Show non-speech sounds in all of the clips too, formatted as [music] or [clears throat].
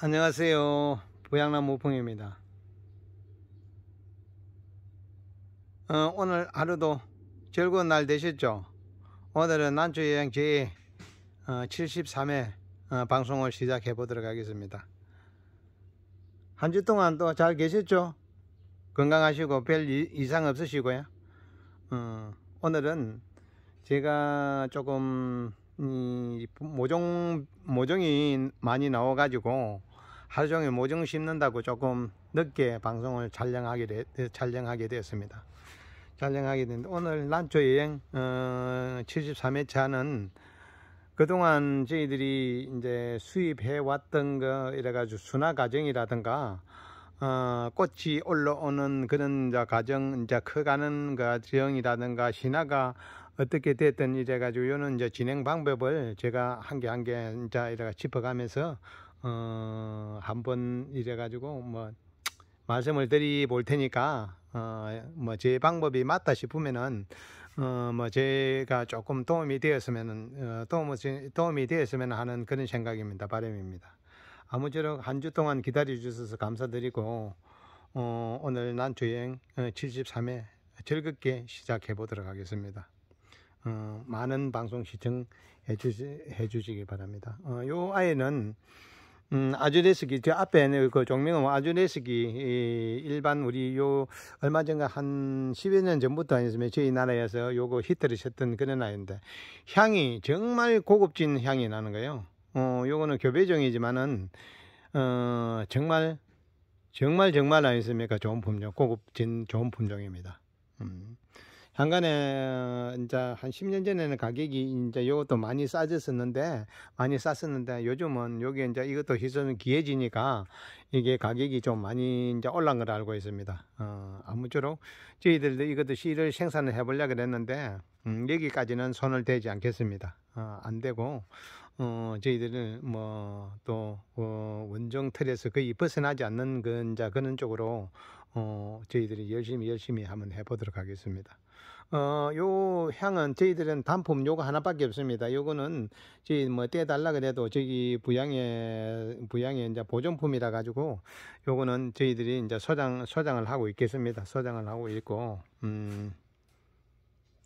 안녕하세요 보양남 모풍입니다 어, 오늘 하루도 즐거운 날 되셨죠 오늘은 난주여행제 73회 어, 어, 방송을 시작해 보도록 하겠습니다 한 주 동안 또 잘 계셨죠 건강하시고 별 이상 없으시고요 어, 오늘은 제가 조금 음, 모종 모종이 많이 나와 가지고 하루 종일 모종 심는다고 조금 늦게 방송을 촬영하게, 되, 촬영하게 되었습니다. 촬영하게 됐는데 오늘 난초 여행 어, 73회차는 그동안 저희들이 이제 수입해 왔던 거 이래가지고 순화 과정이라든가 어, 꽃이 올라오는 그런 이제 과정, 이제 커가는 그 과정이라든가 신화가 어떻게 됐든 이래가지고 요는 이제 진행 방법을 제가 한 개 한개 한개 이제 이래가 짚어가면서 어, 한번 이래가지고 뭐 말씀을 드리볼 테니까 어, 뭐제 방법이 맞다 싶으면은 어, 뭐 제가 조금 도움이 되었으면은 어, 도움, 도움이 되었으면 하는 그런 생각입니다. 바람입니다. 아무쪼록 한 주 동안 기다려 주셔서 감사드리고 어, 오늘 난주행 73회 어, 즐겁게 시작해 보도록 하겠습니다. 어, 많은 방송 시청해 주시, 기 바랍니다. 어, 요 아이는 음, 아주레스기저 앞에 그 종명은 뭐 아주레스기 이, 일반 우리 요, 얼마 전가 한 10여 년 전부터 아니었으면 저희 나라에서 요거 히트를 쳤던 그런 아이인데, 향이 정말 고급진 향이 나는 거예요. 어, 요거는 교배종이지만은, 어, 정말, 정말 정말 아니었습니까? 좋은 품종, 고급진 좋은 품종입니다. 음. 한간에 이제 한 10년 전에는 가격이 이제 이것도 많이 싸졌었는데 많이 쌌었는데 요즘은 여기 이제 이것도 시선은 기해지니까 이게 가격이 좀 많이 이제 올란 걸 알고 있습니다. 어, 아무쪼록 저희들도 이것도 씨을 생산을 해보려 그랬는데 음, 여기까지는 손을 대지 않겠습니다. 어, 안 되고 어, 저희들은 뭐또 어, 원정 틀에서 거의 벗어나지 않는 그 이제 그런 쪽으로 어, 저희들이 열심히 열심히 한번 해보도록 하겠습니다. 어, 요 향은 저희들은 단품 요거 하나밖에 없습니다. 요거는 저희 뭐 떼달라 그래도 저기 부양의 부양에 이제 보존품이라 가지고 요거는 저희들이 이제 소장 소장을 하고 있겠습니다. 소장을 하고 있고 음.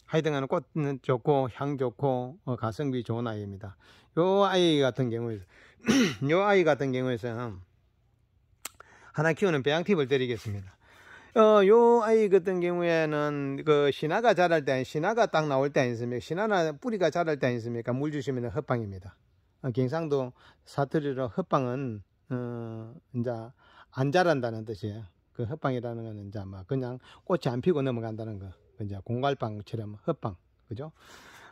하여튼간 꽃은 좋고 향 좋고 어, 가성비 좋은 아이입니다. 요 아이 같은 경우에 [clears throat] 요 아이 같은 경우에서 하나 키우는 배양팁을 드리겠습니다. 어, 요 아이 같은 경우에는 그 신화가 자랄 때, 신화가 딱 나올 때 아니십니까? 신화나 뿌리가 자랄 때 아니십니까? 물 주시면 헛방입니다. 어, 경상도 사투리로 헛방은, 어, 이제 안 자란다는 뜻이에요. 그 헛방이라는 거는 이제 막 그냥 꽃이 안 피고 넘어간다는 거. 그 이제 공갈방처럼 헛방. 그죠?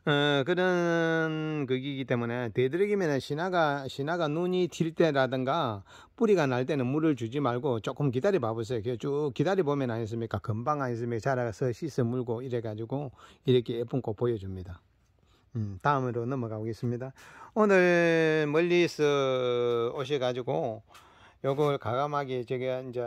어, 그런 거기이기 때문에 되도록이면 신화가 신화가 눈이 튈 때라든가 뿌리가 날 때는 물을 주지 말고 조금 기다려 봐보세요. 쭉 기다려 보면 아니습니까? 금방 아니습니까? 자라서 씻어 물고 이래 가지고 이렇게 예쁜 꽃 보여줍니다. 음, 다음으로 넘어가겠습니다. 오늘 멀리서 오셔가지고 요걸 가감하게 제가 이제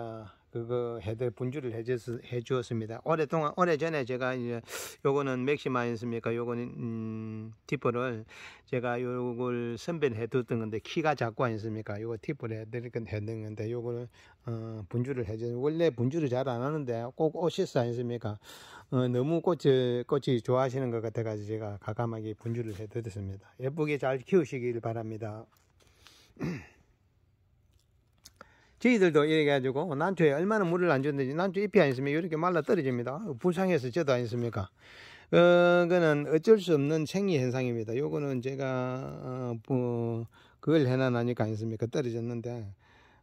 그거 해대 분주를 해줘 해주었습니다. 오랫동안 오래전에 제가 이제 요거는 맥시마였습니까? 요거는 음, 티퍼를 제가 요걸 선별해 뒀던 건데 키가 작고 아니습니까? 요거 티퍼를 해드릴건 했는 건데 요거는 어, 분주를 해줘 원래 분주를 잘 안 하는데 꼭 오시스 아니습니까? 어, 너무 꽃이 꽃이 좋아하시는 것 같아가지고 제가 가감하게 분주를 해드렸습니다. 예쁘게 잘 키우시길 바랍니다. [clears throat] 저희들도 이래가지고 어, 난초에 얼마나 물을 안 줬는지 난초 잎이 아니으면 이렇게 말라 떨어집니다. 어, 부상해서저도 아니습니까? 어, 그거는 어쩔 수 없는 생리 현상입니다. 요거는 제가 어, 뭐 그걸 해놔나니까 아니습니까? 떨어졌는데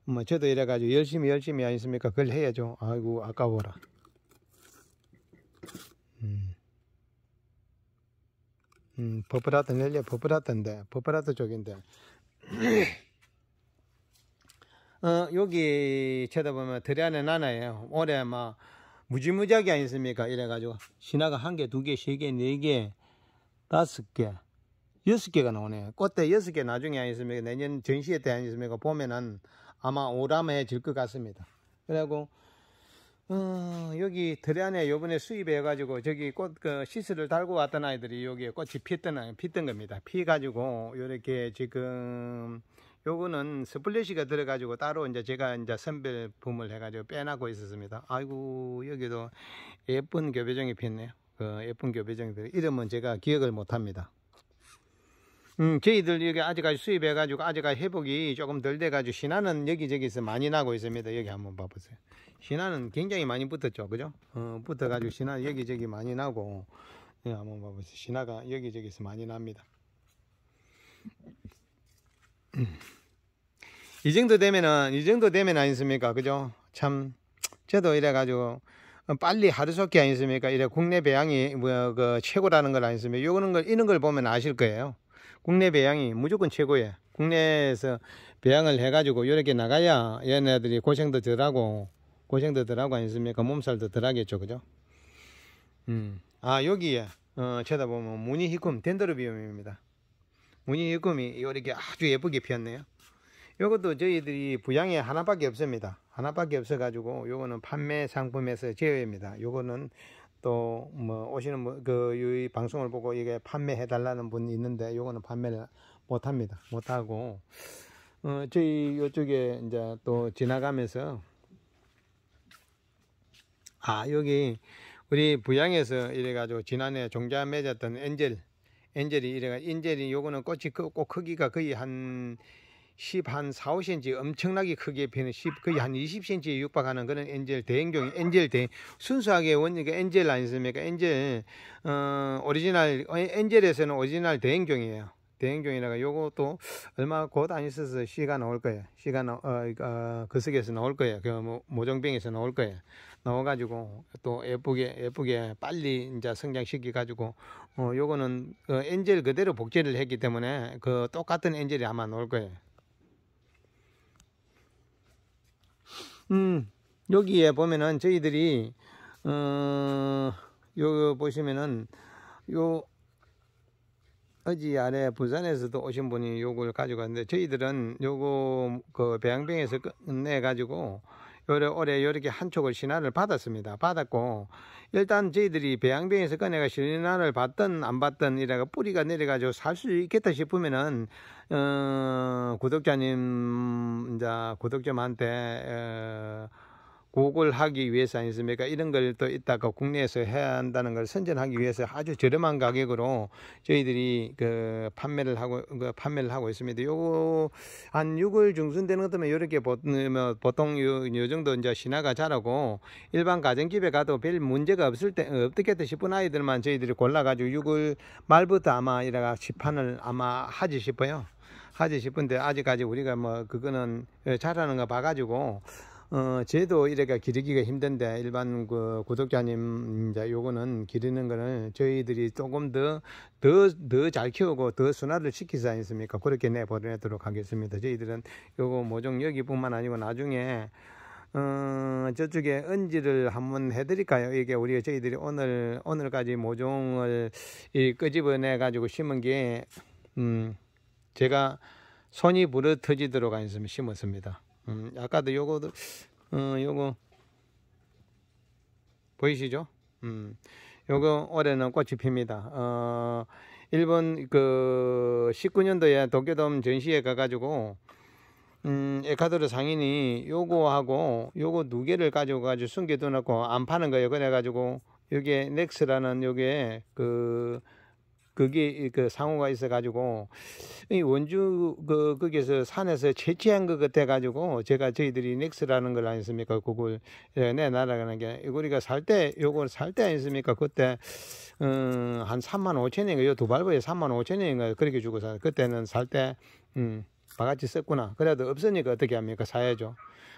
뭐 저도 이래가지고 열심히 열심히 아니습니까? 그걸 해야죠. 아이고 아까워라. 음. 음, 버프라트 열려 버프라트인데 버프라트 쪽인데 어, 여기 쳐다보면 들이 안에 나나요. 올해 막 무지무지하게 아니습니까? 이래가지고 신화가 한 개, 두 개, 세 개, 네 개, 다섯 개, 여섯 개가 나오네. 요 꽃대 여섯 개 나중에 아니습니까? 내년 전시회 때 아니습니까? 보면은 아마 오람해질 것 같습니다. 그리고 어, 여기 들이 안에 요번에 수입해가지고 저기 꽃, 그, 시스를 달고 왔던 아이들이 여기에 꽃이 피던 피던 겁니다. 피가지고, 요렇게 지금, 요거는 스플래시가 들어가지고 따로 이제 제가 이제 선별품을 해가지고 빼놓고 있었습니다. 아이고, 여기도 예쁜 교배정이 피었네요. 그 예쁜 교배정이 폈네요. 이름은 제가 기억을 못합니다. 음, 저희들 여기 아직까지 수입해가지고 아직까지 회복이 조금 덜 돼가지고 신화는 여기저기서 많이 나고 있습니다. 여기 한번 봐보세요. 신화는 굉장히 많이 붙었죠. 그죠? 어, 붙어가지고 신화 여기저기 많이 나고, 예, 한번 봐보세요. 신화가 여기저기서 많이 납니다. 음. 이 정도 되면은 이 정도 되면 아니습니까? 그죠? 참 저도 이래 가지고 어, 빨리 하루속히 아니습니까? 이래 국내 배양이 뭐그 최고라는 걸 아니습니까? 요거는 걸 이런 걸 보면 아실 거예요. 국내 배양이 무조건 최고예요. 국내에서 배양을 해 가지고 이렇게 나가야 얘네들이 고생도 덜하고 고생도 덜하고 아니습니까? 몸살도 덜하겠죠. 그죠? 음. 아, 여기에 어, 쳐다보면 무늬 히콤 덴드로비움입니다. 문늬 유금이 요렇게 아주 예쁘게 피었네요. 요것도 저희들이 부양에 하나밖에 없습니다. 하나밖에 없어가지고 요거는 판매 상품에서 제외입니다. 요거는 또 뭐 오시는 그 방송을 보고 이게 판매해 달라는 분이 있는데 요거는 판매를 못합니다. 못하고 어 저희 요쪽에 이제 또 지나가면서 아 여기 우리 부양에서 이래가지고 지난해 종자 맺었던 엔젤 엔젤이 이래가 엔젤이 요거는 꽃이 그, 꽃 크기가 거의 한 10, 한 4, 5cm 엄청나게 크게 피는 10, 거의 한 20cm에 육박하는 그런 엔젤 대행종이 엔젤 대 순수하게 원리가 엔젤 아니습니까? 엔젤 어, 오리지널 어, 엔젤에서는 오리지널 대행종이에요. 대행종이라가 요것도 얼마 곧안 있어서 시가 나올 거예요. 시가 어 어, 어, 그 그석에서 나올 거예요. 그 뭐, 모종병에서 나올 거예요. 넣어가지고또 예쁘게 예쁘게 빨리 이제 성장시키 가지고 어 요거는 그 엔젤 그대로 복제를 했기 때문에 그 똑같은 엔젤이 아마 나올 거예요. 음 여기에 보면은 저희들이 어요 보시면은 요 어지 아래 부산에서도 오신 분이 요걸 가지고 왔는데 저희들은 요거 그 배양병에서 끝내 가지고 요래 올해 요렇게 한촉을 신안을 받았습니다. 받았고 일단 저희들이 배양병에서 꺼내가 신안을 받든 안 받든 이래가 뿌리가 내려가지고 살 수 있겠다 싶으면은 어, 구독자님 이제 구독자한테 어, 곡을 하기 위해서 아니습니까? 이런 걸 또 이따가 국내에서 해야 한다는 걸 선전하기 위해서 아주 저렴한 가격으로 저희들이 그 판매를 하고 그 판매를 하고 있습니다. 요거 한 6월 중순 되는 것 때문에 이렇게 보통 요, 요 정도 이제 신화가 자라고 일반 가정집에 가도 별 문제가 없을 때어 없겠다 싶은 아이들만 저희들이 골라가지고 6월 말부터 아마 이래가 시판을 아마 하지 싶어요. 하지 싶은데 아직까지 우리가 뭐 그거는 예, 잘하는 거 봐가지고 어, 저도 이래가 기르기가 힘든데 일반 그 구독자님 이제 요거는 기르는 거는 저희들이 조금 더 더 더 잘 키우고 더 순화를 시키지 않습니까? 그렇게 내보내도록 하겠습니다. 저희들은 요거 모종 여기뿐만 아니고 나중에 어, 저쪽에 은지를 한번 해드릴까요? 이게 우리 가 저희들이 오늘 오늘까지 모종을 이 끄집어내 가지고 심은 게 음, 제가 손이 부르터지도록안 했으면 심었습니다. 음, 아까도 요거 어, 요거 보이시죠? 음. 요거 올해는 꽃이 핍니다. 어, 일본 그 19년도에 도쿄돔 전시회 가가지고 음, 에카도르 상인이 요거하고 요거 두 개를 가져가지고 숨겨둬놓고 안 파는 거예요. 그래가지고 요게 넥스라는 요게 그 거기 그 상호가 있어가지고 이 원주 그 거기서 산에서 채취한 것 같아 가지고 제가 저희들이 넥스라는 걸 아니습니까? 그걸 예, 내놔라는 게 우리가 살때 요걸 살때 아니습니까? 그때 음한 어, 3만 5천 원인가 요두 발보에 3만 5천 원인가 그렇게 주고 사 그때는 살 때 음. 바가지 썼구나. 그래도 없으니까 어떻게 합니까? 사야죠.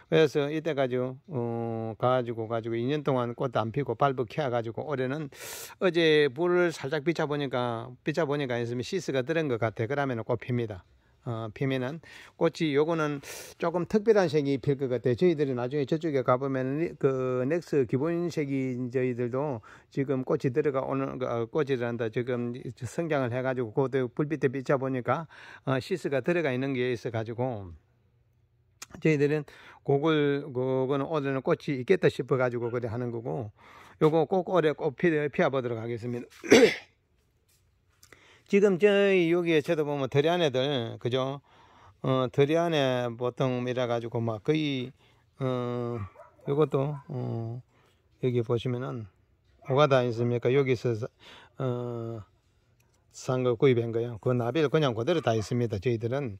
그래서 이때 가지고, 어, 가지고, 가 가지고 2년 동안 꽃도 안 피고 발부 켜가지고 올해는 어제 불을 살짝 비춰보니까, 비춰보니까 있으면 시스가 들은 것 같아. 그러면 꽃 핍니다. 어, 피면은 꽃이 요거는 조금 특별한 색이 필 것 같아요. 저희들이 나중에 저쪽에 가보면 그 넥스 기본색이 저희들도 지금 꽃이 들어가 오는 그, 어, 꽃이란다 지금 성장을 해가지고 그것도 불빛에 비춰 보니까 어, 시스가 들어가 있는 게 있어 가지고. 저희들은 그걸 그거는 오늘은 꽃이 있겠다 싶어 가지고 그래 하는 거고 요거 꼭 오래 꼭 피, 피워보도록 하겠습니다. [clears throat] 지금 저희 여기에 저도 보면 드이안에들 그죠? 어드이안에 보통 이래 가지고 막 거의 어 요것도 어 여기 보시면은 뭐가 다 있습니까? 여기서 어 산거 구입한 거예요. 그 나비를 그냥 그대로 다 있습니다. 저희들은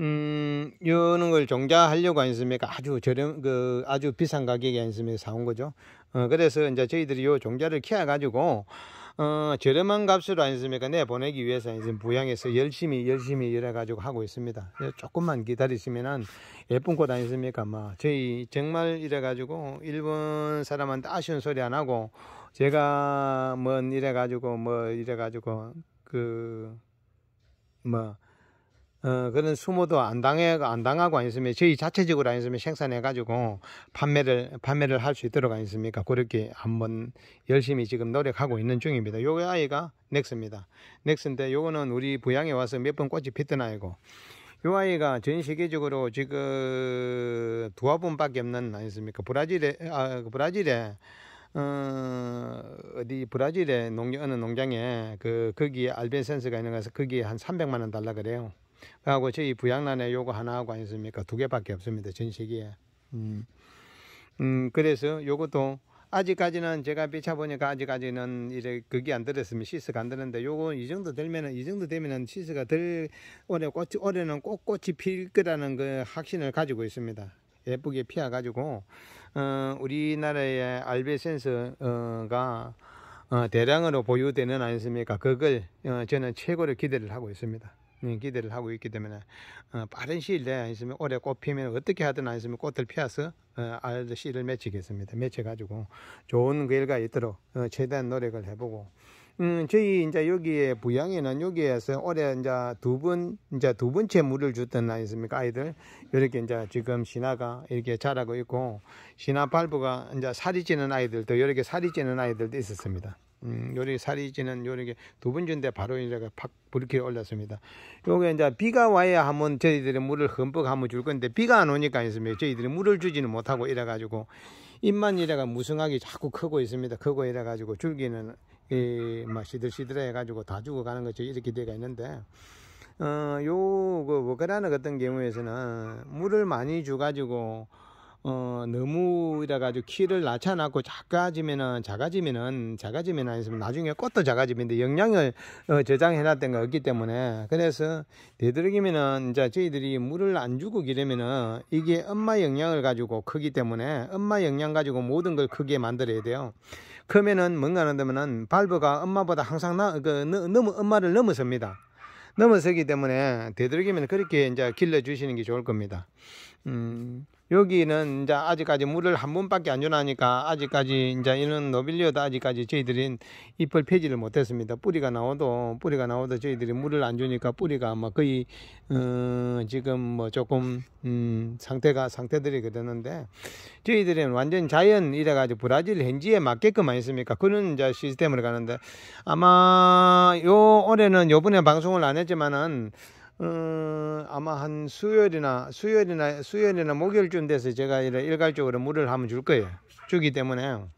음, 이런 걸 종자하려고 안습니까 아주 저렴, 그, 아주 비싼 가격에 안 씁니까? 사온 거죠. 어, 그래서 이제 저희들이 요 종자를 키워가지고, 어, 저렴한 값으로 아니습니까? 내보내기 위해서 지금 부양해서 열심히 열심히 일해가지고 하고 있습니다. 예, 조금만 기다리시면은 예쁜 꽃 아니습니까? 막 뭐, 저희 정말 이래가지고 일본 사람한테 아쉬운 소리 안 하고 제가 뭐 이래가지고 그 뭐 이래가지고 그뭐 어, 그런 수모도 안 당해, 안 당하고 아니으면 저희 자체적으로 아니으면 생산해가지고 판매를, 판매를 할 수 있도록 아니습니까? 그렇게 한번 열심히 지금 노력하고 있는 중입니다. 요 아이가 넥스입니다. 넥스인데 요거는 우리 부양에 와서 몇 번 꽃이 피던 아이고. 요 아이가 전 세계적으로 지금 두 화분밖에 없는 아니습니까? 브라질에, 아, 그 브라질에 어, 어디 브라질에 농장, 어느 농장에 그, 거기에 알벤센스가 있는 거서 거기에 한 300만원 달라 그래요. 하고 저희 부양란에 요거 하나 하고 아습니까두 개밖에 없습니다. 전 시기에. 음. 음, 그래서 요것도 아직까지는 제가 비춰보니까 아직까지는 이제 그게 안 들었으면 시스가 안 되는데 요거 이 정도 되면은 이 정도 되면은 시스가 들 올해 꽃 올해는 꽃 꽃이 필 거라는 그 확신을 가지고 있습니다. 예쁘게 피어 가지고 어 우리나라의 알베센스가 어, 어, 대량으로 보유되는 아니습니까? 그걸 어, 저는 최고로 기대를 하고 있습니다. 네, 기대를 하고 있기 때문에 어, 빠른 시일 내에 아니면 올해 꽃 피면 어떻게 하든 아니면 꽃을 피워서 어, 알 씨를 맺히겠습니다. 맺혀가지고 좋은 결과 있도록 어, 최대한 노력을 해보고 음, 저희 이제 여기에 부양에는 여기에서 올해 이제 두 번, 이제 두 번째 물을 주던 아니습니까 아이들. 이렇게 이제 지금 신화가 이렇게 자라고 있고, 신화 발부가 이제 살이 찌는 아이들도, 여렇게 살이 찌는 아이들도 있었습니다. 음, 요리 살이 찌는 요렇게 두 번 준 데 바로 이제 팍 불길에 올랐습니다. 요게 이제 비가 와야 하면 저희들이 물을 흠뻑 한번 줄 건데 비가 안 오니까 있으면 저희들이 물을 주지는 못하고 이래가지고 입만 이래가 무성하게 자꾸 크고 있습니다. 크고 이래가지고 줄기는 이뭐 시들시들해 가지고 다 죽어가는 것이 이렇게 되가 있는데 어요그 워크라는 뭐 어떤 경우에서는 물을 많이 줘가지고 어 너무 이래가지고 키를 낮춰놨고 작아지면은 작아지면은 작아지면 아니면 나중에 꽃도 작아지는데 영양을 어, 저장해놨던 거 없기 때문에 그래서 되도록이면은 이제 저희들이 물을 안 주고 기르면은 이게 엄마 영양을 가지고 크기 때문에 엄마 영양 가지고 모든 걸 크게 만들어야 돼요. 그러면은 뭔가 한다면은 발브가 엄마보다 항상 나, 그, 너무, 엄마를 넘어섭니다. 넘어서기 때문에 되도록이면 그렇게 이제 길러주시는 게 좋을 겁니다. 음, 여기는 이제 아직까지 물을 한 번밖에 안 주나니까 아직까지 이제 이런 노빌리오도 아직까지 저희들이 잎을 펴지를 못했습니다. 뿌리가 나와도 뿌리가 나와도 저희들이 물을 안 주니까 뿌리가 아마 거의 어, 지금 뭐 조금 음, 상태가 상태들이 그랬는데 저희들은 완전 자연 이래가지고 브라질 현지에 맞게끔 아니습니까? 그런 이제 시스템으로 가는데 아마 요 올해는 요번에 방송을 안 했지만은 어, 아마 한 수요일이나 수요일이나 수요일이나 목요일쯤 돼서 제가 이런 일괄적으로 물을 한번 줄 거예요. 주기 때문에 어,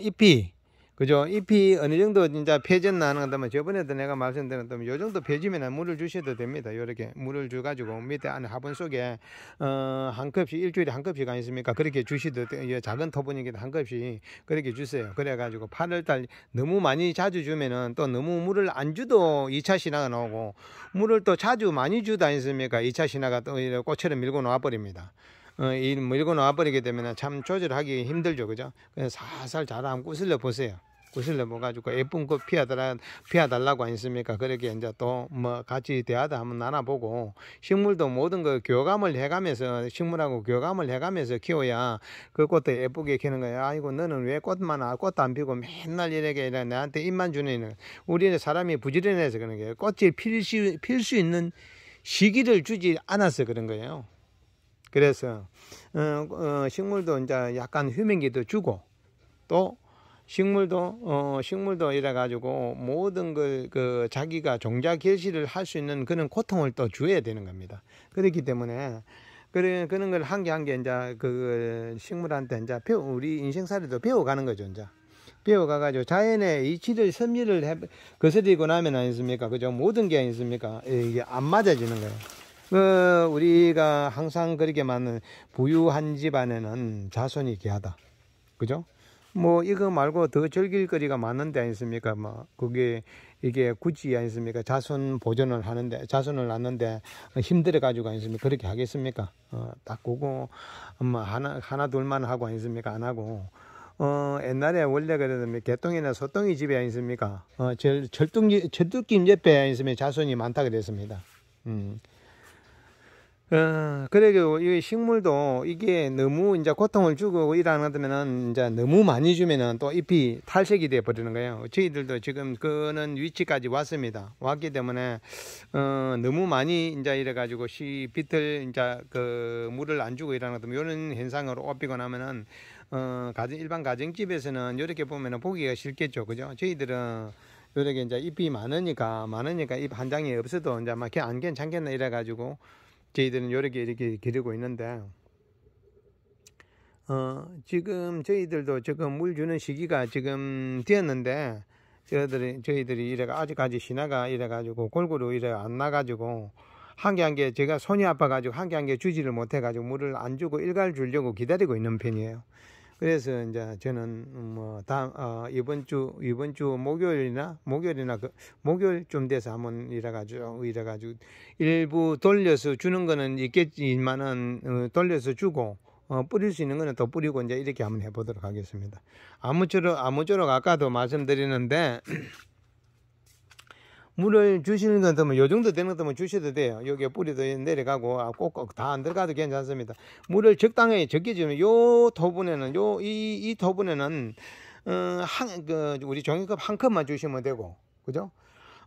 잎이 그죠? 잎이 어느 정도 진짜 펴졌나 하는 거다면 저번에도 내가 말씀드렸던 뭐 요 정도 폐지면 물을 주셔도 됩니다. 요렇게 물을 줘가지고 밑에 안에 화분 속에 어, 한 컵씩 일주일에 한 컵씩 아니습니까? 그렇게 주시도 돼요. 작은 토분이기도 한 컵씩 그렇게 주세요. 그래가지고 8월달 너무 많이 자주 주면은 또 너무 물을 안 주도 2차 신화가 나오고 물을 또 자주 많이 주다 아습니까 2차 신화가 또 꽃처럼 밀고 나와버립니다. 어, 이 밀고 뭐 나와버리게 되면 참 조절하기 힘들죠. 그죠? 그냥 살살 잘 한번 구슬려 보세요. 구슬려 보가지고 예쁜 꽃 피하달라, 피하달라고 했습니까 그렇게 이제 또 뭐 같이 대화도 한번 나눠보고 식물도 모든 거 교감을 해가면서 식물하고 교감을 해가면서 키워야 그 꽃도 예쁘게 키는 거야. 아이고, 너는 왜 꽃만, 아, 꽃도 안 피고 맨날 이렇게 이래 나한테 입만 주는 우리는 사람이 부지런해서 그런 게예 꽃이 필수, 필수 있는 시기를 주지 않아서 그런 거예요. 그래서 어, 어, 식물도 이제 약간 휴면기도 주고 또 식물도 어, 식물도 이래 가지고 모든 걸그 자기가 종자 결실을 할 수 있는 그런 고통을 또 줘야 되는 겁니다. 그렇기 때문에 그래 그런 걸 한 개 한 개 이제 그 식물한테 이제 배우 우리 인생살이도 배워가는 거죠 이제. 배워가가지고 자연의 이치를 섭리를 해, 거스리고 나면 아니습니까? 그죠? 모든 게 아니습니까? 예, 이게 안 맞아지는 거예요. 어, 우리가 항상 그렇게 많은 부유한 집안에는 자손이 귀하다. 그죠? 뭐 이거 말고 더 즐길 거리가 많은데 아니습니까? 뭐 그게 이게 굳이 아니습니까? 자손 보존을 하는데 자손을 낳는데 힘들어 가지고 아니습니까? 그렇게 하겠습니까? 어, 딱 그거 뭐 하나 하나 둘만 하고 아니습니까? 안 하고 어 옛날에 원래 그러면 뭐 개똥이나 소똥이 집에 아니습니까? 어 절, 절뚝 절뚝김 옆에 아니습니까? 자손이 많다 그랬습니다. 음. 어, 그래도 이 식물도 이게 너무 이제 고통을 주고 일하는 데면은 이제 너무 많이 주면은 또 잎이 탈색이 돼 버리는 거예요. 저희들도 지금 그는 위치까지 왔습니다. 왔기 때문에 어, 너무 많이 이제 이래 가지고 씨 빛을 이제 그 물을 안 주고 일하는 면 이런 현상으로 업히고 나면은 어, 가정 일반 가정집에서는 이렇게 보면은 보기가 싫겠죠. 그죠? 저희들은 요렇게 이제 잎이 많으니까 많으니까 잎 한 장이 없어도 이제 막안 괜찮겠나 이래 가지고 저희들은 요렇게 이렇게 기르고 있는데 어, 지금 저희들도 지금 물 주는 시기가 지금 되었는데 저희들이 저희들이 이래 아직까지 신화가 이래 가지고 골고루 이래 안 나가지고 한 개 한 개 제가 손이 아파가지고 한 개 한 개 주지를 못해가지고 물을 안 주고 일갈 주려고 기다리고 있는 편이에요. 그래서 이제 저는 뭐 다음 어, 이번 주 이번 주 목요일이나 목요일이나 그 목요일 좀 돼서 한번 이래 가지고 이래 가지고 일부 돌려서 주는 거는 있겠지만은 어, 돌려서 주고 어, 뿌릴 수 있는 거는 더 뿌리고 이제 이렇게 한번 해보도록 하겠습니다. 아무쪼록 아무쪼록 아까도 말씀드리는데. [clears throat] 물을 주시는 건 되면 요 정도 되는 것면 주셔도 돼요. 여기 에 뿌리도 내려가고 아, 꼭꼭 다 안 들어가도 괜찮습니다. 물을 적당히 적게 주면 요 토분에는 요 이이 이 토분에는 어, 한그 우리 종이컵 한 컵만 주시면 되고 그죠?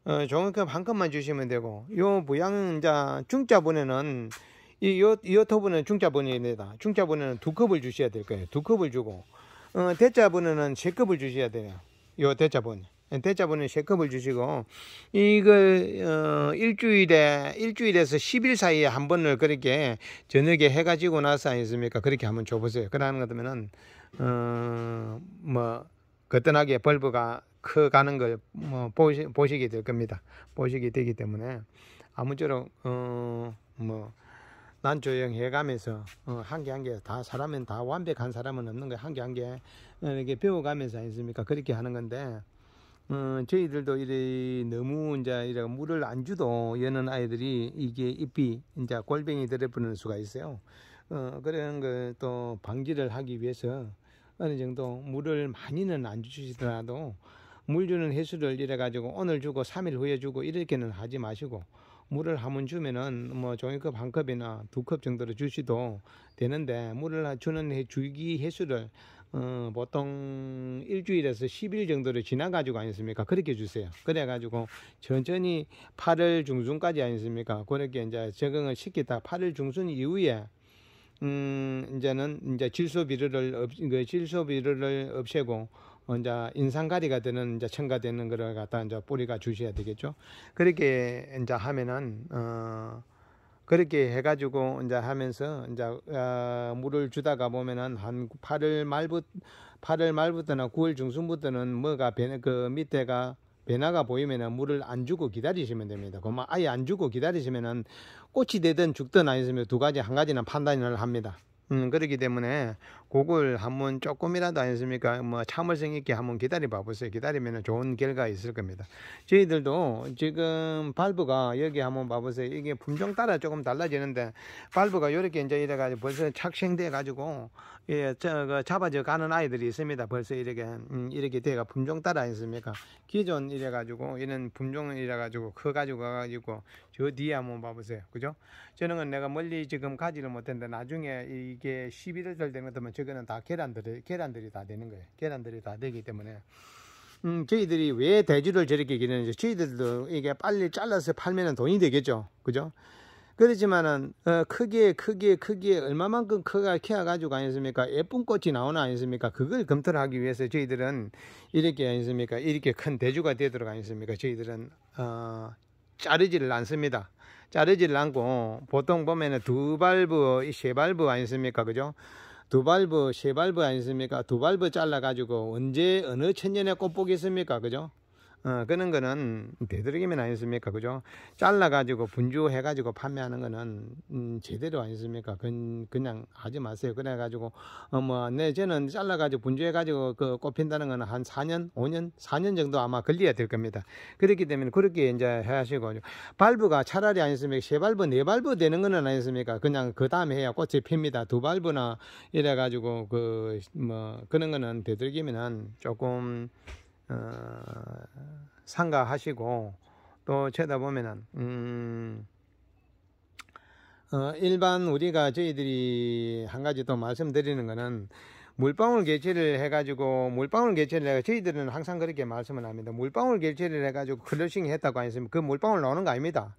어, 종이컵 한 컵만 주시면 되고 요 부양자 중자분에는 이요 요토분은 중자분입니다. 중자분에는 두 컵을 주셔야 될 거예요. 두 컵을 주고 어, 대자분에는 세 컵을 주셔야 돼요. 요 대자분. 대자본에 세컵을 주시고 이걸 어 일주일에 일주일에서 10일 사이에 한 번을 그렇게 저녁에 해 가지고 나서 아니습니까? 그렇게 한번 줘 보세요. 그러는 거면은 어뭐 거뜬하게 벌브가 커 가는 걸 뭐 보시, 보시게 될 겁니다. 보시게 되기 때문에 아무쪼록 어뭐 난 조용해 가면서 어, 한개 한 개 다 사람은 다 완벽한 사람은 없는 거야 한개 한개 어, 이렇게 배워가면서 아니습니까 그렇게 하는 건데 어, 저희들도 이래 너무 이제 이래 물을 안 주도 여는 아이들이 이게 잎이 이제 골뱅이 들어버리는 수가 있어요. 어, 그런 걸 또 방지를 하기 위해서 어느 정도 물을 많이는 안 주시더라도 물 주는 횟수를 이래 가지고 오늘 주고 3일 후에 주고 이렇게는 하지 마시고 물을 한번 주면은 뭐 종이컵 한 컵이나 두 컵 정도로 주시도 되는데 물을 주는 주기 횟수를 어, 보통 일주일에서 10일 정도를 지나가지고 아니습니까? 그렇게 주세요. 그래가지고 천천히 8월 중순까지 아니습니까? 그렇게 이제 적응을 시키다 8월 중순 이후에 음, 이제는 이제 질소 비료를 그 질소 비료를 없애고 이제 인상가리가 되는 이제 첨가되는 거를 갖다 이제 뿌리가 주셔야 되겠죠. 그렇게 이제 하면은 어. 그렇게 해가지고 이제 하면서 이제 어, 물을 주다가 보면은 한 8월 말부 8월 말부터나 9월 중순부터는 뭐가 변, 그 밑에가 변화가 보이면은 물을 안 주고 기다리시면 됩니다. 그러면 아예 안 주고 기다리시면은 꽃이 되든 죽든 아니면 두 가지 한 가지는 판단을 합니다. 음, 그렇기 때문에 곡을 한 번 조금이라도 아니습니까? 뭐 참을성 있게 한번 기다려 봐보세요. 기다리면 좋은 결과 있을 겁니다. 저희들도 지금 발브가 여기 한번 봐보세요. 이게 품종 따라 조금 달라지는데 발브가 이렇게 이제 이래가지고 벌써 착생돼 가지고 예, 저, 그 잡아져 가는 아이들이 있습니다. 벌써 이렇게 음, 이렇게 돼가 품종 따라 아니습니까? 기존 이래가지고 이런 품종 이래가지고 커가지고 가가지고 저 뒤에 한번 봐보세요. 그죠? 저는 내가 멀리 지금 가지를 못했는데 나중에 이게 11월 달 되면 저거는 다 계란들이 계란들이 다 되는 거예요. 계란들이 다 되기 때문에 음, 저희들이 왜 돼지를 저렇게 기르는지 저희들도 이게 빨리 잘라서 팔면 돈이 되겠죠. 그죠? 그렇지만은 어, 크기에 크기에 크기에 얼마만큼 크가 키워 가지고 아니습니까 예쁜 꽃이 나오나 아니습니까 그걸 검토를 하기 위해서 저희들은 이렇게 아니습니까 이렇게 큰 대주가 되도록 아니습니까 저희들은 어, 자르지를 않습니다 자르지를 않고 보통 보면은 두 발부 세 발부 아니습니까 그죠 두 발브, 세 발브 아니습니까? 두 발브 잘라가지고 언제, 어느 천년에 꽃보겠습니까? 그죠? 어, 그런 거는 되도록이면 아니습니까? 었 그죠? 잘라가지고 분주해가지고 판매하는 거는, 음, 제대로 아니습니까? 었 그, 그냥 하지 마세요. 그래가지고, 어, 뭐, 네, 저는 잘라가지고 분주해가지고 그 꼽힌다는 거는 한 4년, 5년, 4년 정도 아마 걸려야 될 겁니다. 그렇기 때문에 그렇게 이제 하시고, 발브가 차라리 아니습니까? 었세 발브, 네 발브 되는 거는 아니습니까? 었 그냥 그 다음에 해야 꽃이 핍니다. 두 발브나 이래가지고, 그, 뭐, 그런 거는 되도록이면은 조금, 어, 상가하시고 또 쳐다보면은 음, 어, 일반 우리가 저희들이 한 가지 또 말씀드리는 거는 물방울 개체를 해가지고 물방울 개체를 해가 저희들은 항상 그렇게 말씀을 합니다. 물방울 개체를 해가지고 클러싱 했다고 하셨으면 그 물방울 나오는 거 아닙니다.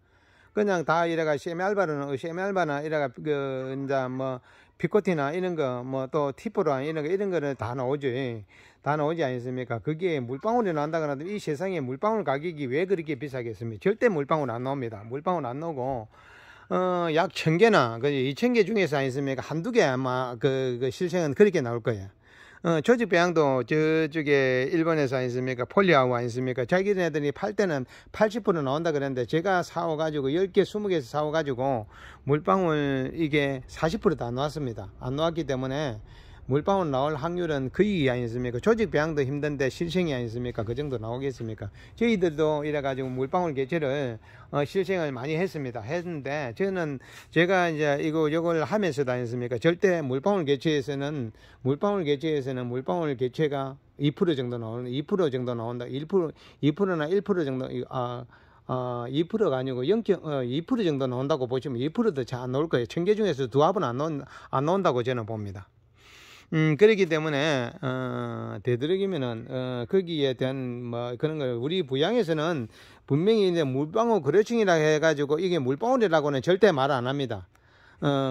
그냥 다 이래가 CM 알바는 CM 어, 알바나 이래가 그 이제 뭐 피코티나 이런 거 뭐 또 티프라 이런 거 이런 거는 다나오지다 나오지 않습니까? 그게 물방울이 난다거나 이 세상에 물방울 가격이 왜 그렇게 비싸겠습니까? 절대 물방울 안 나옵니다. 물방울 안 나오고 어, 약 천개나그 이천 개 중에서 아니습니까? 한 두 개 아마 그, 그 실생은 그렇게 나올 거예요. 어, 조직 배양도 저쪽에 일본에서 아니습니까? 폴리아우 아니습니까? 자기네들이 팔 때는 80% 나온다 그랬는데 제가 사와가지고 10개, 20개에서 사와가지고 물방울 이게 40%도 안 나왔습니다. 안 나왔기 때문에 물방울 나올 확률은 거의 아니습니까? 조직 배양도 힘든데 실생이 아니습니까? 그 정도 나오겠습니까? 저희들도 이래가지고 물방울 개체를 어, 실생을 많이 했습니다. 했는데 저는 제가 이제 이거 요걸 하면서 다녔습니까? 절대 물방울 개체에서는 물방울 개체에서는 물방울 개체가 2% 정도 나오는 2% 정도 나온다. 1% 2%나 1% 정도 아, 아 어, 2%가 아니고 0.2% 어, 2% 정도 나온다고 보시면 2%도 잘 안 나올 거예요. 천개 중에서 두 합은 안, 나온, 안 나온다고 저는 봅니다. 음, 그렇기 때문에, 어, 되도록이면은, 어, 거기에 대한, 뭐, 그런 걸, 우리 부양에서는 분명히 이제 물방울 거래층이라 해가지고, 이게 물방울이라고는 절대 말 안 합니다. 어,